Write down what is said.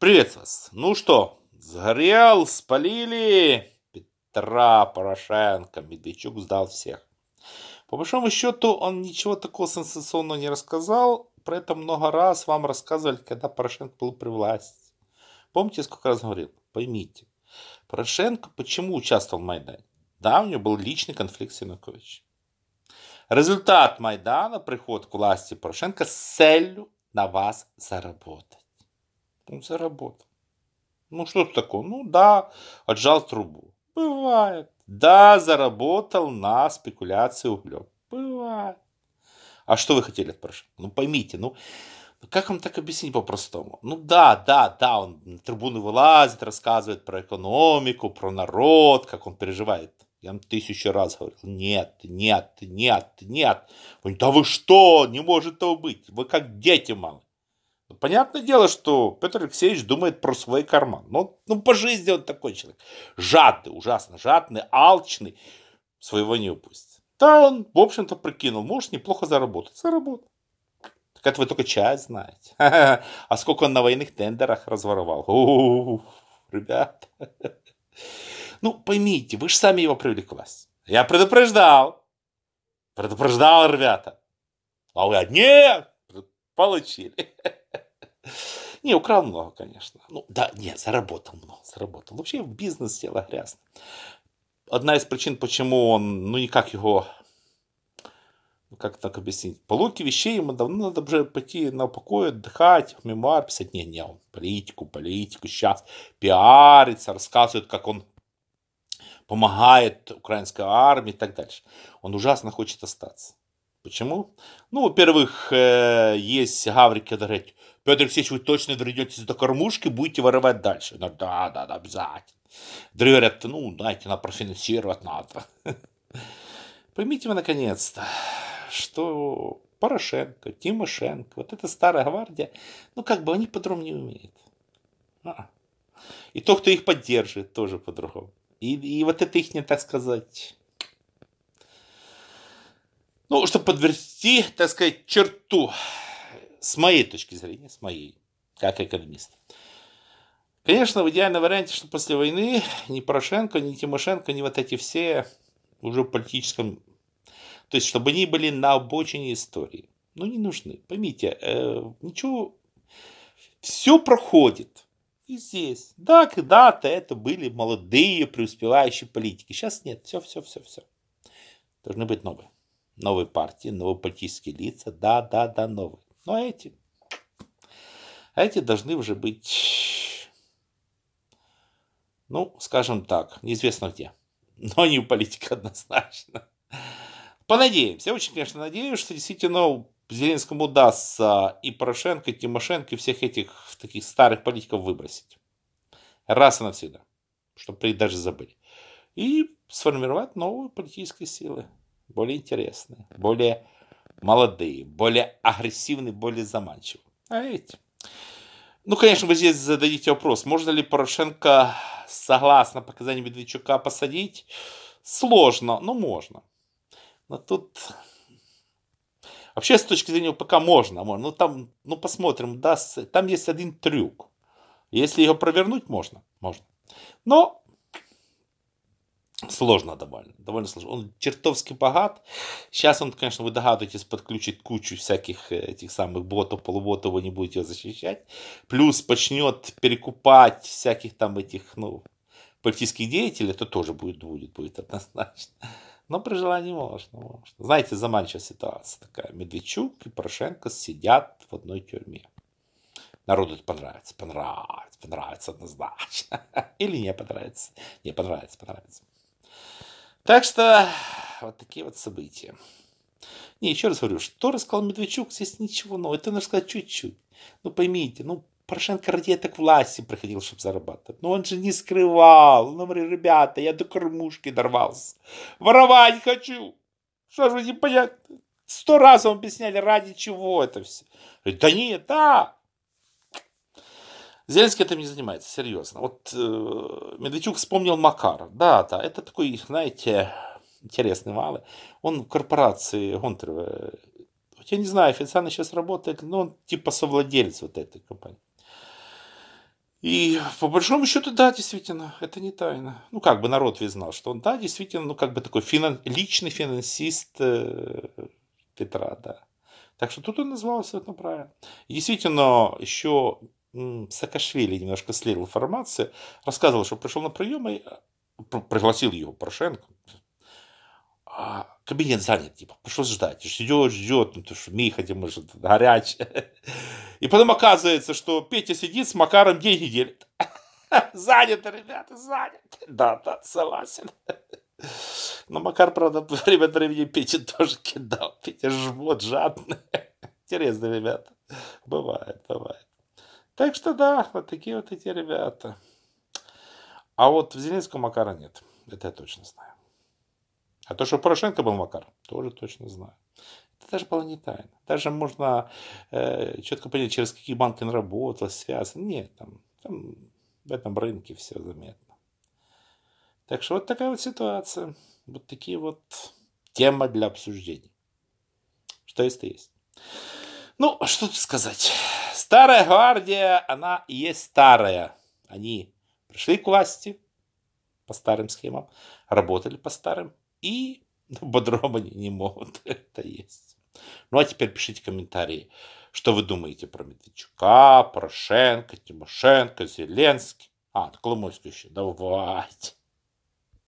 Привет вас. Ну что, сгорел, спалили Петра Порошенко. Медведчук сдал всех. По большому счету, он ничего такого сенсационного не рассказал. Про это много раз вам рассказывали, когда Порошенко был при власти. Помните, сколько раз говорил? Поймите. Порошенко почему участвовал в Майдане? Да, у него был личный конфликт с Януковичем. Результат Майдана, приход к власти Порошенко с целью на вас заработать. Он заработал. Ну, ну что это такое? Ну да, отжал трубу. Бывает. Да, заработал на спекуляции углем. Бывает. А что вы хотели от Ну поймите, ну, ну как вам так объяснить по-простому? Ну да, да, да, он на трибуны вылазит, рассказывает про экономику, про народ, как он переживает. Я вам тысячу раз говорил, нет, нет, нет, нет. Он, да вы что, не может того быть, вы как дети малы. Понятное дело, что Петр Алексеевич думает про свой карман. Но ну, ну, по жизни он такой человек. Жадный, ужасно жадный, алчный. Своего не упустит. Да, он, в общем-то, прикинул. Может, неплохо заработать. Заработал. Так это вы только часть знаете. А сколько он на военных тендерах разворовал. ребята. Ну, поймите, вы же сами его привели к власти. Я предупреждал. Предупреждал, ребята. А вы, «А, нет, получили. Не, украл много, конечно. Ну, да, не заработал много, заработал. Вообще в бизнес дело грязно. Одна из причин, почему он, ну, никак его ну, как так объяснить? По вещей ему давно надо уже пойти на покой, отдыхать, в мемуар писать. Не, не, он политику, политику сейчас пиарится, рассказывает, как он помогает украинской армии и так дальше. Он ужасно хочет остаться. Почему? Ну, во-первых, э, есть гаврики, которые говорят, Петр Алексеевич, вы точно вернетесь до кормушки, будете воровать дальше. Ну, да, да, да, обязательно. Другие говорят, ну, знаете, надо профинансировать надо. Поймите вы, наконец-то, что Порошенко, Тимошенко, вот эта старая гвардия, ну, как бы они по-другому не умеют. А. И то, кто их поддерживает, тоже по-другому. И, и вот это их, не так сказать, ну, чтобы подвести, так сказать, черту, с моей точки зрения, с моей, как экономист. Конечно, в идеальном варианте, что после войны ни Порошенко, ни Тимошенко, ни вот эти все уже в политическом... То есть, чтобы они были на обочине истории. Ну, не нужны. Поймите, э, ничего... Все проходит. И здесь. Да, когда-то это были молодые, преуспевающие политики. Сейчас нет. Все, все, все, все. Должны быть новые. Новые партии, новые политические лица, да, да, да, новые. Но ну, а эти, а эти должны уже быть, ну, скажем так, неизвестно где. Но не у политика однозначно. Понадеемся. Я очень, конечно, надеюсь, что действительно Зеленскому удастся и Порошенко, и Тимошенко, и всех этих таких старых политиков выбросить. Раз и навсегда. Чтобы их даже забыли. И сформировать новые политические силы более интересные, более молодые, более агрессивные, более заманчивые. А ведь... Ну, конечно, вы здесь зададите вопрос, можно ли Порошенко, согласно показаниям Медведчука, посадить? Сложно, но можно. Но тут... Вообще, с точки зрения УПК можно, можно. Ну, там, ну, посмотрим, да, там есть один трюк. Если его провернуть, можно, можно. Но сложно довольно. Довольно сложно. Он чертовски богат. Сейчас он, конечно, вы догадываетесь, подключит кучу всяких э, этих самых ботов, полуботов, вы не будете его защищать. Плюс начнет перекупать всяких там этих, ну, политических деятелей, это тоже будет, будет, будет однозначно. Но при желании можно, можно. Знаете, заманчивая ситуация такая. Медведчук и Порошенко сидят в одной тюрьме. Народу это понравится, понравится, понравится однозначно. Или не понравится. Не, понравится, понравится. Так что вот такие вот события. Не, еще раз говорю, что рассказал Медведчук, здесь ничего нового. Это нужно сказать чуть-чуть. Ну, поймите, ну, Порошенко ради так власти приходил, чтобы зарабатывать. Но он же не скрывал. Ну, говорит, ребята, я до кормушки дорвался. Воровать хочу. Что же вы не понятно? Сто раз вам объясняли, ради чего это все. Говорит, да нет, да. Зеленский этим не занимается, серьезно. Вот э, Медведчук вспомнил Макара. Да, да, это такой, знаете, интересный малый. Он в корпорации Гонтарева. Я не знаю, официально сейчас работает, но он типа совладелец вот этой компании. И по большому счету, да, действительно, это не тайна. Ну, как бы народ ведь знал, что он, да, действительно, ну, как бы такой финан... личный финансист э, Петра, да. Так что тут он назвался это ну, правильно. действительно, еще Саакашвили немножко слил информацию, рассказывал, что пришел на прием и э, пригласил его Порошенко. А кабинет занят, типа, пришлось ждать. Ждет, ждет, ну, ты что, Миха, мы же горяч. И потом оказывается, что Петя сидит с Макаром деньги делит. Занято, ребята, занято. Да, да, согласен. Но Макар, правда, время от времени Петя тоже кидал. Петя жмот жадный. Интересно, ребята. Бывает, бывает. Так что да, вот такие вот эти ребята. А вот в Зеленском Макара нет. Это я точно знаю. А то, что Порошенко был Макар, тоже точно знаю. Это даже было не тайно. Даже можно э, четко понять, через какие банки он работал, связан. Нет, там, там в этом рынке все заметно. Так что вот такая вот ситуация. Вот такие вот темы для обсуждений. Что есть, то есть. Ну, а что тут сказать. Старая гвардия, она и есть старая. Они пришли к власти по старым схемам, работали по старым и ну, бодром они не могут. Это есть. Ну а теперь пишите комментарии, что вы думаете про Медведчука, Порошенко, Тимошенко, Зеленский. А, Коломойский еще. Давайте.